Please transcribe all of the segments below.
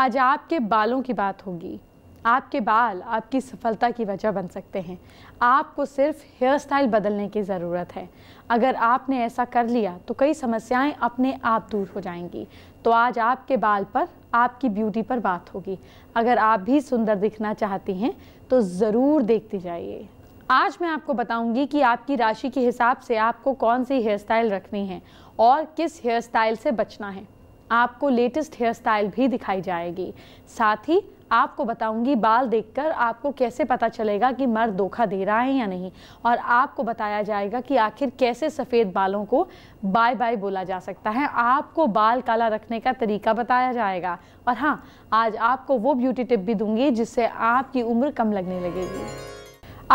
आज आपके बालों की बात होगी आपके बाल आपकी सफलता की वजह बन सकते हैं आपको सिर्फ हेयर स्टाइल बदलने की ज़रूरत है अगर आपने ऐसा कर लिया तो कई समस्याएं अपने आप दूर हो जाएंगी तो आज आपके बाल पर आपकी ब्यूटी पर बात होगी अगर आप भी सुंदर दिखना चाहती हैं तो ज़रूर देखते जाइए आज मैं आपको बताऊंगी कि आपकी राशि के हिसाब से आपको कौन सी हेयर स्टाइल रखनी है और किस हेयर स्टाइल से बचना है आपको लेटेस्ट हेयर स्टाइल भी दिखाई जाएगी साथ ही आपको बताऊंगी बाल देखकर आपको कैसे पता चलेगा कि मर्द धोखा दे रहा है या नहीं और आपको बताया जाएगा कि आखिर कैसे सफ़ेद बालों को बाय बाय बोला जा सकता है आपको बाल काला रखने का तरीका बताया जाएगा और हाँ आज आपको वो ब्यूटी टिप भी दूंगी जिससे आपकी उम्र कम लगने लगेगी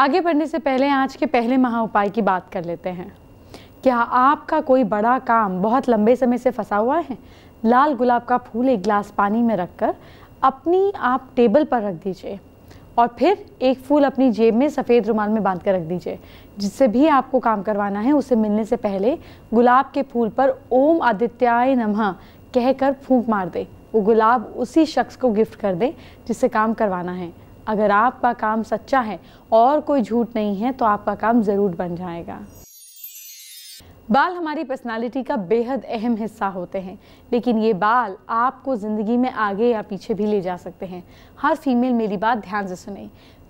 आगे बढ़ने से पहले आज के पहले महा उपाय की बात कर लेते हैं क्या आपका कोई बड़ा काम बहुत लंबे समय से फंसा हुआ है लाल गुलाब का फूल एक ग्लास पानी में रखकर अपनी आप टेबल पर रख दीजिए और फिर एक फूल अपनी जेब में सफ़ेद रुमाल में बांध कर रख दीजिए जिससे भी आपको काम करवाना है उसे मिलने से पहले गुलाब के फूल पर ओम आदित्याय नमः कहकर फूंक मार दे वो गुलाब उसी शख्स को गिफ्ट कर दे जिससे काम करवाना है अगर आपका काम सच्चा है और कोई झूठ नहीं है तो आपका काम ज़रूर बन जाएगा बाल हमारी पर्सनालिटी का बेहद अहम हिस्सा होते हैं लेकिन ये बाल आपको ज़िंदगी में आगे या पीछे भी ले जा सकते हैं हर फीमेल मेरी बात ध्यान से सुने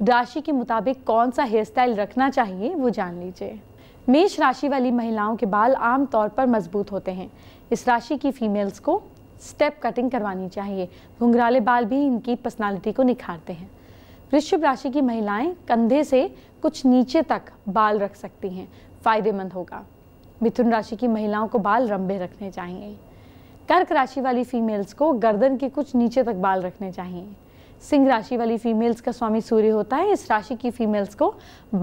राशि के मुताबिक कौन सा हेयर स्टाइल रखना चाहिए वो जान लीजिए मेष राशि वाली महिलाओं के बाल आमतौर पर मजबूत होते हैं इस राशि की फीमेल्स को स्टेप कटिंग करवानी चाहिए घुंघराले बाल भी इनकी पर्सनालिटी को निखारते हैं वृश्चिक राशि की महिलाएं कंधे से कुछ नीचे तक बाल रख सकती हैं फायदेमंद होगा मिथुन राशि की महिलाओं को बाल लंबे रखने चाहिए कर्क राशि वाली फीमेल्स को गर्दन के कुछ नीचे तक बाल रखने चाहिए सिंह राशि वाली फीमेल्स का स्वामी सूर्य होता है इस राशि की फीमेल्स को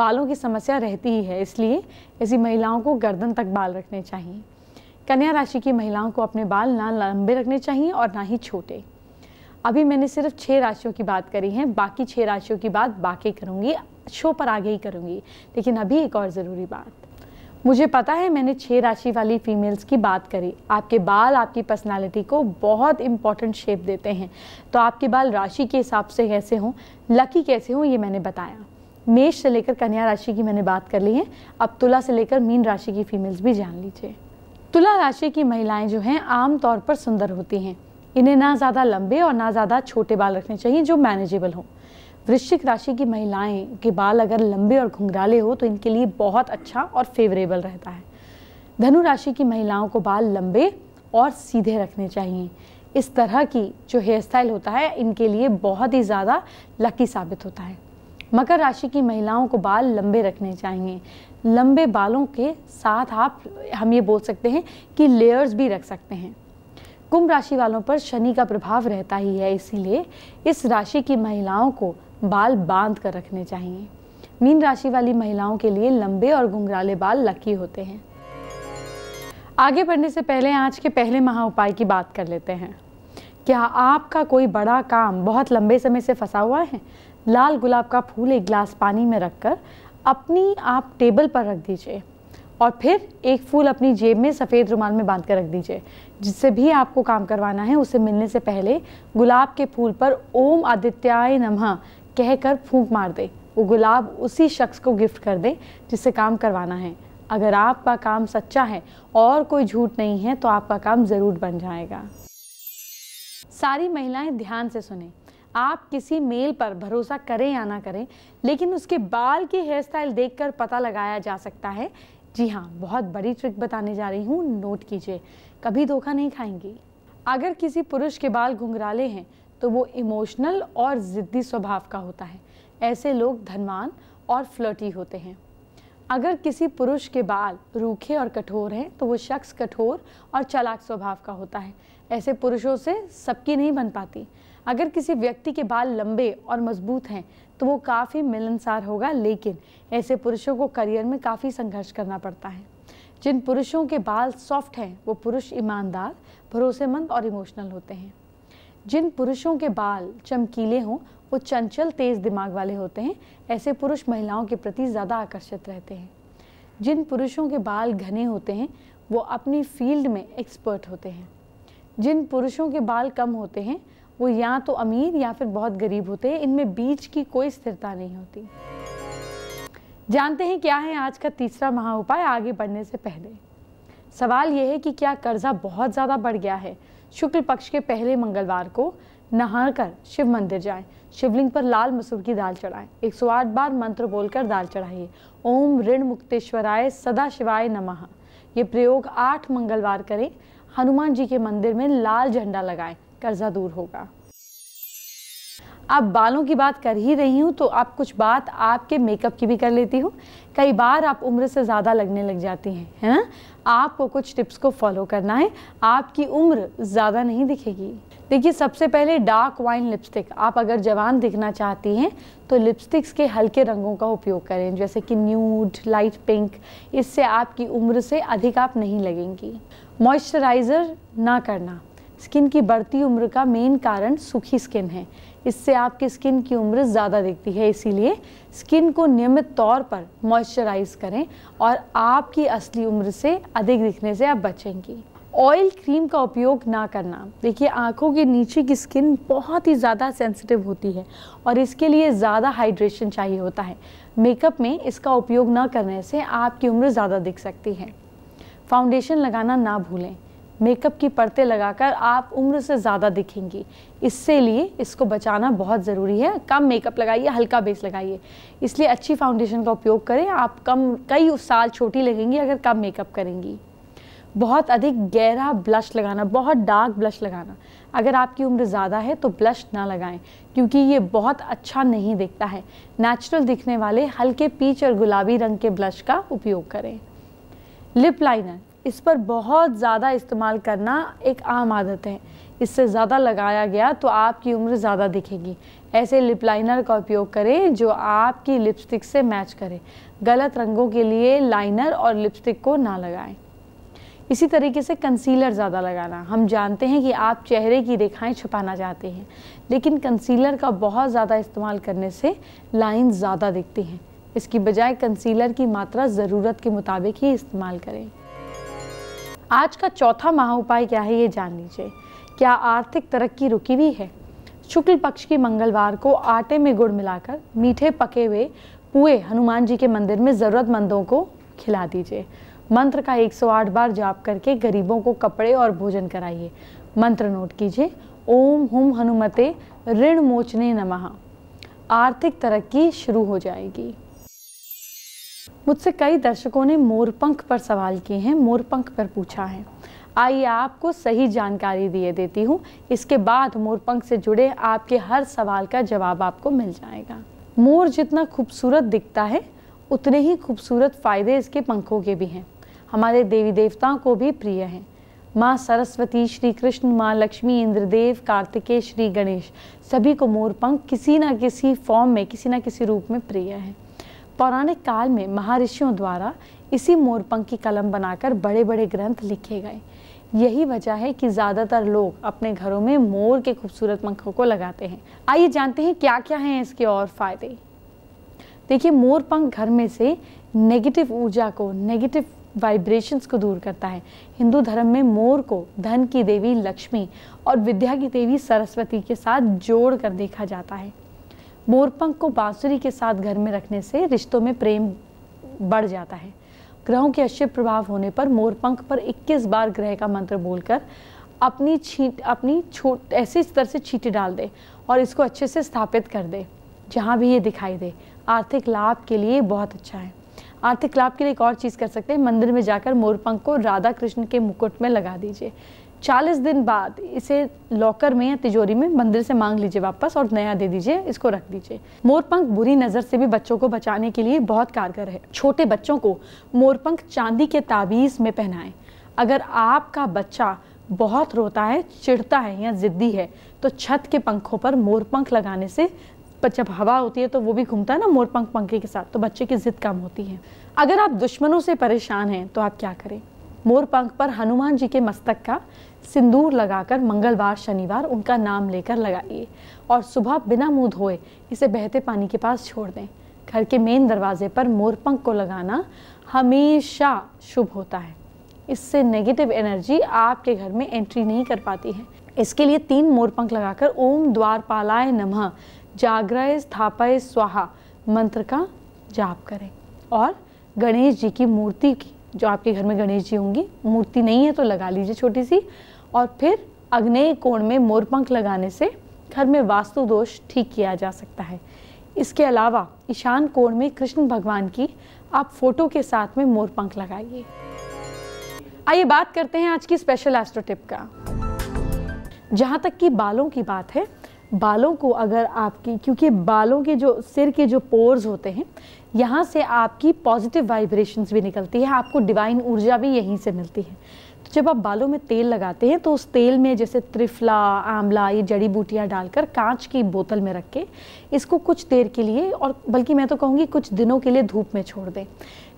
बालों की समस्या रहती ही है इसलिए ऐसी महिलाओं को गर्दन तक बाल रखने चाहिए कन्या राशि की महिलाओं को अपने बाल ना लंबे रखने चाहिए और ना ही छोटे अभी मैंने सिर्फ छः राशियों की बात करी है बाकी छः राशियों की बात बाकी करूँगी शो पर आगे ही करूँगी लेकिन अभी एक और ज़रूरी बात मुझे पता है मैंने छह राशि वाली फीमेल्स की बात करी आपके बाल आपकी पर्सनालिटी को बहुत इम्पॉर्टेंट शेप देते हैं तो आपके बाल राशि के हिसाब से कैसे हों लकी कैसे हों ये मैंने बताया मेष से लेकर कन्या राशि की मैंने बात कर ली है अब तुला से लेकर मीन राशि की फीमेल्स भी जान लीजिए तुला राशि की महिलाएं जो हैं आम तौर पर सुंदर होती हैं इन्हें ना ज़्यादा लंबे और ना ज़्यादा छोटे बाल रखने चाहिए जो मैनेजेबल हों वृश्चिक राशि की महिलाएं के बाल अगर लंबे और घुंघराले हो तो इनके लिए बहुत अच्छा और फेवरेबल रहता है धनु राशि की महिलाओं को बाल लंबे और सीधे रखने चाहिए इस तरह की जो हेयर स्टाइल होता है इनके लिए बहुत ही ज़्यादा लकी साबित होता है मकर राशि की महिलाओं को बाल लंबे रखने चाहिए लंबे बालों के साथ आप हम ये बोल सकते हैं कि लेयर्स भी रख सकते हैं कुंभ राशि वालों पर शनि का प्रभाव रहता ही है इसीलिए इस राशि की महिलाओं को बाल बांध कर रखने चाहिए मीन राशि वाली महिलाओं के लिए लंबे और घुंघराले बाल लकी होते हैं आगे बढ़ने से पहले आज के पहले महा उपाय की बात कर लेते हैं क्या आपका कोई बड़ा काम बहुत लंबे समय से फंसा हुआ है लाल गुलाब का फूल एक गिलास पानी में रखकर अपनी आप टेबल पर रख दीजिए और फिर एक फूल अपनी जेब में सफ़ेद रुमाल में बांध कर रख दीजिए जिससे भी आपको काम करवाना है उसे मिलने से पहले गुलाब के फूल पर ओम आदित्याय नमः कहकर फूंक मार दे वो गुलाब उसी शख्स को गिफ्ट कर दे जिससे काम करवाना है अगर आपका काम सच्चा है और कोई झूठ नहीं है तो आपका काम ज़रूर बन जाएगा सारी महिलाएं ध्यान से सुने आप किसी मेल पर भरोसा करें या ना करें लेकिन उसके बाल की हेयर स्टाइल देख पता लगाया जा सकता है जी हाँ बहुत बड़ी ट्रिक बताने जा रही हूँ नोट कीजिए कभी धोखा नहीं खाएंगी अगर किसी पुरुष के बाल घुंघराले हैं तो वो इमोशनल और ज़िद्दी स्वभाव का होता है ऐसे लोग धनवान और फ्लर्टी होते हैं अगर किसी पुरुष के बाल रूखे और कठोर हैं तो वो शख्स कठोर और चालाक स्वभाव का होता है ऐसे पुरुषों से सबकी नहीं बन पाती अगर किसी व्यक्ति के बाल लंबे और मजबूत हैं तो वो काफ़ी मिलनसार होगा लेकिन ऐसे पुरुषों को करियर में काफ़ी संघर्ष करना पड़ता है जिन पुरुषों के बाल सॉफ्ट हैं वो पुरुष ईमानदार भरोसेमंद और इमोशनल होते हैं जिन पुरुषों के बाल चमकीले हों वो चंचल तेज दिमाग वाले होते हैं ऐसे पुरुष महिलाओं के प्रति ज़्यादा आकर्षित रहते हैं जिन पुरुषों के बाल घने होते हैं वो अपनी फील्ड में एक्सपर्ट होते हैं जिन पुरुषों के बाल कम होते हैं वो या तो अमीर या फिर बहुत गरीब होते हैं इनमें बीच की कोई स्थिरता नहीं होती जानते हैं क्या है आज का तीसरा महा उपाय आगे बढ़ने से पहले सवाल यह है कि क्या कर्जा बहुत ज़्यादा बढ़ गया है शुक्ल पक्ष के पहले मंगलवार को नहाकर शिव मंदिर जाएं शिवलिंग पर लाल मसूर की दाल चढ़ाएं 108 बार मंत्र बोलकर दाल चढ़ाइए ओम ऋण मुक्तेश्वराय सदा शिवाय नमः ये प्रयोग आठ मंगलवार करें हनुमान जी के मंदिर में लाल झंडा लगाएं कर्जा दूर होगा आप बालों की बात कर ही रही हूँ तो आप कुछ बात आपके मेकअप की भी कर लेती हूँ कई बार आप उम्र से ज़्यादा लगने लग जाती हैं है ना आपको कुछ टिप्स को फॉलो करना है आपकी उम्र ज़्यादा नहीं दिखेगी देखिए सबसे पहले डार्क वाइन लिपस्टिक आप अगर जवान दिखना चाहती हैं तो लिपस्टिक्स के हल्के रंगों का उपयोग करें जैसे कि न्यूड लाइट पिंक इससे आपकी उम्र से अधिक आप नहीं लगेंगी मॉइस्चराइज़र ना करना स्किन की बढ़ती उम्र का मेन कारण सूखी स्किन है इससे आपकी स्किन की उम्र ज़्यादा दिखती है इसीलिए स्किन को नियमित तौर पर मॉइस्चराइज करें और आपकी असली उम्र से अधिक दिखने से आप बचेंगी ऑयल क्रीम का उपयोग ना करना देखिए आँखों के नीचे की स्किन बहुत ही ज़्यादा सेंसिटिव होती है और इसके लिए ज़्यादा हाइड्रेशन चाहिए होता है मेकअप में इसका उपयोग ना करने से आपकी उम्र ज़्यादा दिख सकती है फाउंडेशन लगाना ना भूलें मेकअप की परतें लगाकर आप उम्र से ज़्यादा दिखेंगी इससे लिए इसको बचाना बहुत ज़रूरी है कम मेकअप लगाइए हल्का बेस लगाइए इसलिए अच्छी फाउंडेशन का उपयोग करें आप कम कई साल छोटी लगेंगी अगर कम मेकअप करेंगी बहुत अधिक गहरा ब्लश लगाना बहुत डार्क ब्लश लगाना अगर आपकी उम्र ज़्यादा है तो ब्लश ना लगाएं क्योंकि ये बहुत अच्छा नहीं दिखता है नेचुरल दिखने वाले हल्के पीच और गुलाबी रंग के ब्लश का उपयोग करें लिप लाइनर इस पर बहुत ज़्यादा इस्तेमाल करना एक आम आदत है इससे ज़्यादा लगाया गया तो आपकी उम्र ज़्यादा दिखेगी ऐसे लिप लाइनर का उपयोग करें जो आपकी लिपस्टिक से मैच करे गलत रंगों के लिए लाइनर और लिपस्टिक को ना लगाएं इसी तरीके से कंसीलर ज़्यादा लगाना हम जानते हैं कि आप चेहरे की रेखाएं छुपाना चाहते हैं लेकिन कंसीलर का बहुत ज़्यादा इस्तेमाल करने से लाइन ज़्यादा दिखती हैं इसकी बजाय कंसीलर की मात्रा ज़रूरत के मुताबिक ही इस्तेमाल करें आज का चौथा महा उपाय क्या है ये जान लीजिए क्या आर्थिक तरक्की रुकी हुई है शुक्ल पक्ष की मंगलवार को आटे में गुड़ मिलाकर मीठे पके हुए पुए हनुमान जी के मंदिर में ज़रूरतमंदों को खिला दीजिए मंत्र का 108 बार जाप करके गरीबों को कपड़े और भोजन कराइए मंत्र नोट कीजिए ओम हुम हनुमते ऋण मोचने नमः आर्थिक तरक्की शुरू हो जाएगी मुझसे कई दर्शकों ने मोरपंख पर सवाल किए हैं मोरपंख पर पूछा है आइए आपको सही जानकारी दिए देती हूँ इसके बाद मोरपंख से जुड़े आपके हर सवाल का जवाब आपको मिल जाएगा मोर जितना खूबसूरत दिखता है उतने ही खूबसूरत फ़ायदे इसके पंखों के भी हैं हमारे देवी देवताओं को भी प्रिय हैं माँ सरस्वती श्री कृष्ण माँ लक्ष्मी इंद्रदेव कार्तिकेय श्री गणेश सभी को मोरपंख किसी न किसी फॉर्म में किसी न किसी रूप में प्रिय है पौराणिक काल में महर्षियों द्वारा इसी मोरपंख की कलम बनाकर बड़े बड़े ग्रंथ लिखे गए यही वजह है कि ज़्यादातर लोग अपने घरों में मोर के खूबसूरत पंखों को लगाते हैं आइए जानते हैं क्या क्या हैं इसके और फायदे देखिए मोर पंख घर में से नेगेटिव ऊर्जा को नेगेटिव वाइब्रेशंस को दूर करता है हिंदू धर्म में मोर को धन की देवी लक्ष्मी और विद्या की देवी सरस्वती के साथ जोड़ कर देखा जाता है मोरपंख को बांसुरी के साथ घर में रखने से रिश्तों में प्रेम बढ़ जाता है ग्रहों के अच्छे प्रभाव होने पर मोरपंख पर 21 बार ग्रह का मंत्र बोलकर अपनी छीट अपनी छोट ऐसे इस तरह से छीटे डाल दे और इसको अच्छे से स्थापित कर दे जहाँ भी ये दिखाई दे आर्थिक लाभ के लिए बहुत अच्छा है आर्थिक लाभ के लिए एक और चीज़ कर सकते हैं मंदिर में जाकर मोरपंख को राधा कृष्ण के मुकुट में लगा दीजिए चालीस दिन बाद इसे लॉकर में या तिजोरी में मंदिर से मांग लीजिए वापस और नया दे दीजिए इसको रख दीजिए मोरपंख बुरी नज़र से भी बच्चों को बचाने के लिए बहुत कारगर है छोटे बच्चों को मोरपंख चांदी के ताबीज़ में पहनाएं अगर आपका बच्चा बहुत रोता है चिढ़ता है या ज़िद्दी है तो छत के पंखों पर मोरपंख लगाने से जब हवा होती है तो वो भी घूमता है ना मोरपंख पंखे के साथ तो बच्चे की ज़िद कम होती है अगर आप दुश्मनों से परेशान हैं तो आप क्या करें मोर पंख पर हनुमान जी के मस्तक का सिंदूर लगाकर मंगलवार शनिवार उनका नाम लेकर लगाइए और सुबह बिना मुंह धोए इसे बहते पानी के पास छोड़ दें घर के मेन दरवाजे पर मोरपंख को लगाना हमेशा शुभ होता है इससे नेगेटिव एनर्जी आपके घर में एंट्री नहीं कर पाती है इसके लिए तीन मोरपंख लगाकर ओम द्वारपालाय नमः जागरय स्थापय स्वाहा मंत्र का जाप करें और गणेश जी की मूर्ति की जो आपके घर में गणेश जी होंगी मूर्ति नहीं है तो लगा लीजिए छोटी सी और फिर अग्नेय कोण में मोरपंख लगाने से घर में वास्तु दोष ठीक किया जा सकता है इसके अलावा ईशान कोण में कृष्ण भगवान की आप फोटो के साथ में मोरपंख लगाइए आइए बात करते हैं आज की स्पेशल एस्ट्रो टिप का जहाँ तक कि बालों की बात है बालों को अगर आपकी क्योंकि बालों के जो सिर के जो पोर्स होते हैं यहाँ से आपकी पॉजिटिव वाइब्रेशंस भी निकलती है आपको डिवाइन ऊर्जा भी यहीं से मिलती है तो जब आप बालों में तेल लगाते हैं तो उस तेल में जैसे त्रिफला आंवला ये जड़ी बूटियाँ डालकर कांच की बोतल में रख के इसको कुछ देर के लिए और बल्कि मैं तो कहूँगी कुछ दिनों के लिए धूप में छोड़ दें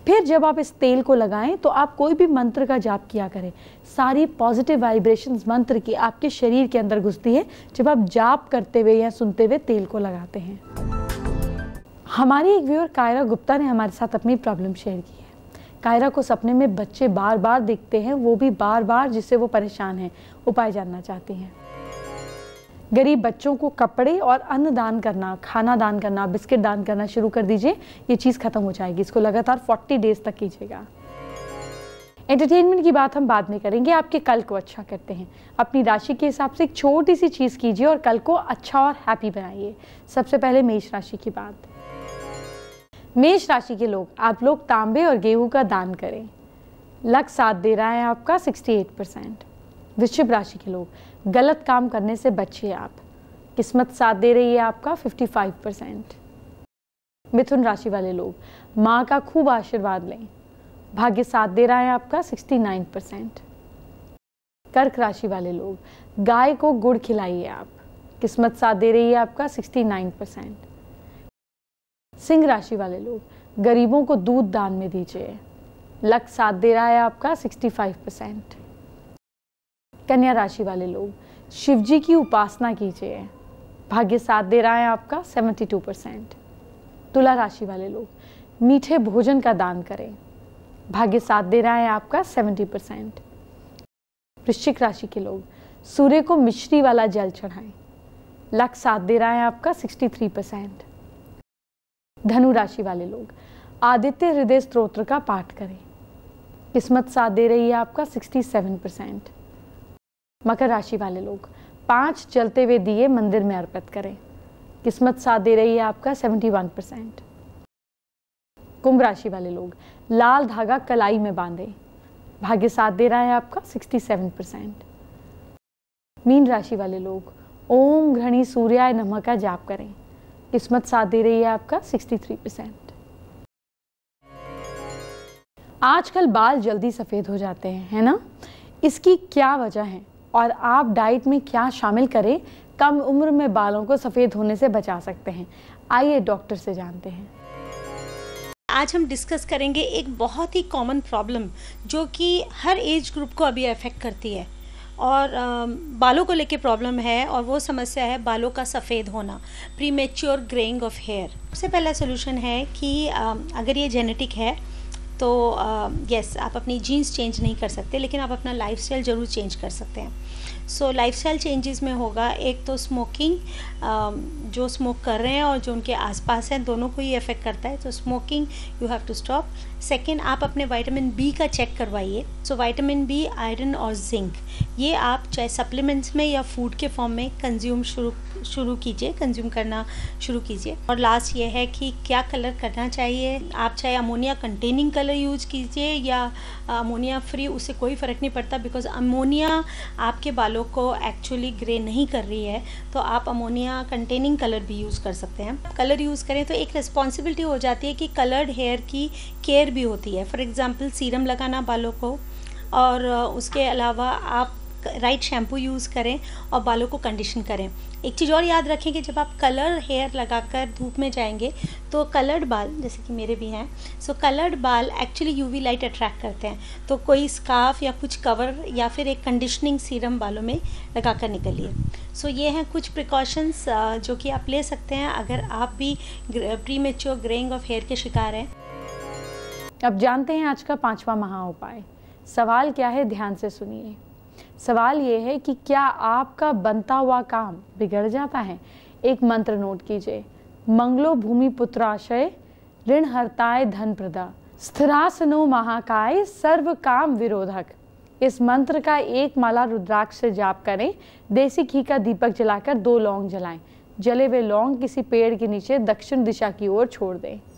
फिर जब आप इस तेल को लगाएं तो आप कोई भी मंत्र का जाप किया करें सारी पॉजिटिव वाइब्रेशंस मंत्र की आपके शरीर के अंदर घुसती है जब आप जाप करते हुए या सुनते हुए तेल को लगाते हैं हमारी एक व्यूअर कायरा गुप्ता ने हमारे साथ अपनी प्रॉब्लम शेयर की है कायरा को सपने में बच्चे बार बार दिखते हैं वो भी बार बार जिससे वो परेशान हैं उपाय जानना चाहती हैं गरीब बच्चों को कपड़े और अन्न दान करना खाना दान करना बिस्किट दान करना शुरू कर दीजिए ये चीज़ ख़त्म हो जाएगी इसको लगातार 40 डेज तक कीजिएगा एंटरटेनमेंट की बात हम बाद में करेंगे आपके कल को अच्छा करते हैं अपनी राशि के हिसाब से एक छोटी सी चीज़ कीजिए और कल को अच्छा और हैप्पी बनाइए सबसे पहले मेष राशि की बात मेष राशि के लोग आप लोग तांबे और गेहूं का दान करें लक साथ दे रहा है आपका 68 परसेंट वृश्चिक राशि के लोग गलत काम करने से बचिए आप किस्मत साथ दे रही है आपका 55 परसेंट मिथुन राशि वाले लोग माँ का खूब आशीर्वाद लें भाग्य साथ दे रहा है आपका 69 परसेंट कर्क राशि वाले लोग गाय को गुड़ खिलाइए आप किस्मत साथ दे रही है आपका 69 परसेंट सिंह राशि वाले लोग गरीबों को दूध दान में दीजिए लक साथ दे रहा है आपका 65 परसेंट कन्या राशि वाले लोग शिव जी की उपासना कीजिए भाग्य साथ दे रहा है आपका 72 परसेंट तुला राशि वाले लोग मीठे भोजन का दान करें भाग्य साथ दे रहा है आपका 70 परसेंट वृश्चिक राशि के लोग सूर्य को मिश्री वाला जल चढ़ाएं लक साथ दे रहा है आपका 63 परसेंट धनु राशि वाले लोग आदित्य हृदय स्त्रोत्र का पाठ करें किस्मत साथ दे रही है आपका 67 परसेंट मकर राशि वाले लोग पांच चलते हुए दिए मंदिर में अर्पित करें किस्मत साथ दे रही है आपका 71 परसेंट कुंभ राशि वाले लोग लाल धागा कलाई में बांधें भाग्य साथ दे रहा है आपका 67 परसेंट मीन राशि वाले लोग ओम घृणी सूर्याय नमः का जाप करें किस्मत साथ दे रही है आपका 63 परसेंट आजकल बाल जल्दी सफ़ेद हो जाते हैं है ना इसकी क्या वजह है और आप डाइट में क्या शामिल करें कम उम्र में बालों को सफ़ेद होने से बचा सकते हैं आइए डॉक्टर से जानते हैं आज हम डिस्कस करेंगे एक बहुत ही कॉमन प्रॉब्लम जो कि हर एज ग्रुप को अभी अफेक्ट करती है और बालों को लेके प्रॉब्लम है और वो समस्या है बालों का सफ़ेद होना premature greying of hair सबसे पहला सोल्यूशन है कि अगर ये जेनेटिक है तो यस आप अपनी जीन्स चेंज नहीं कर सकते लेकिन आप अपना लाइफ ज़रूर चेंज कर सकते हैं सो लाइफ स्टाइल चेंजेस में होगा एक तो स्मोकिंग जो स्मोक कर रहे हैं और जो उनके आसपास हैं दोनों को ही इफ़ेक्ट करता है तो smoking you have to stop second आप अपने वाइटामिन बी का चेक करवाइए सो वाइटामिन बी आयरन और जिंक ये आप चाहे सप्लीमेंट्स में या फूड के फॉर्म में कंज्यूम शुरू शुरू कीजिए कंज्यूम करना शुरू कीजिए और लास्ट ये है कि क्या कलर करना चाहिए आप चाहे अमोनिया कंटेनिंग कलर यूज़ कीजिए या अमोनिया फ्री उससे कोई फ़र्क नहीं पड़ता बिकॉज़ अमोनिया आपके बालों को एक्चुअली ग्रे नहीं कर रही है तो आप अमोनिया कंटेनिंग कलर भी यूज़ कर सकते हैं कलर यूज़ करें तो एक रिस्पॉन्सिबिलिटी हो जाती है कि कलर्ड हेयर की केयर भी होती है फॉर एग्ज़ाम्पल सीरम लगाना बालों को और उसके अलावा आप राइट शैम्पू यूज़ करें और बालों को कंडीशन करें एक चीज़ और याद रखें कि जब आप कलर हेयर लगाकर धूप में जाएंगे तो कलर्ड बाल जैसे कि मेरे भी हैं सो कलर्ड बाल एक्चुअली यूवी लाइट अट्रैक्ट करते हैं तो कोई स्काफ या कुछ कवर या फिर एक कंडीशनिंग सीरम बालों में लगा कर निकलिए सो so, ये हैं कुछ प्रिकॉशंस जो कि आप ले सकते हैं अगर आप भी premature greying of hair के शिकार हैं अब जानते हैं आज का पांचवा महा उपाय सवाल क्या है ध्यान से सुनिए सवाल ये है कि क्या आपका बनता हुआ काम बिगड़ जाता है एक मंत्र नोट कीजिए मंगलो भूमि पुत्राशय ऋण हरताय धन प्रदा स्थिरासनो महाकाय सर्व काम विरोधक इस मंत्र का एक माला रुद्राक्ष से जाप करें देसी घी का दीपक जलाकर दो लौंग जलाएं जले हुए लौंग किसी पेड़ के नीचे दक्षिण दिशा की ओर छोड़ दें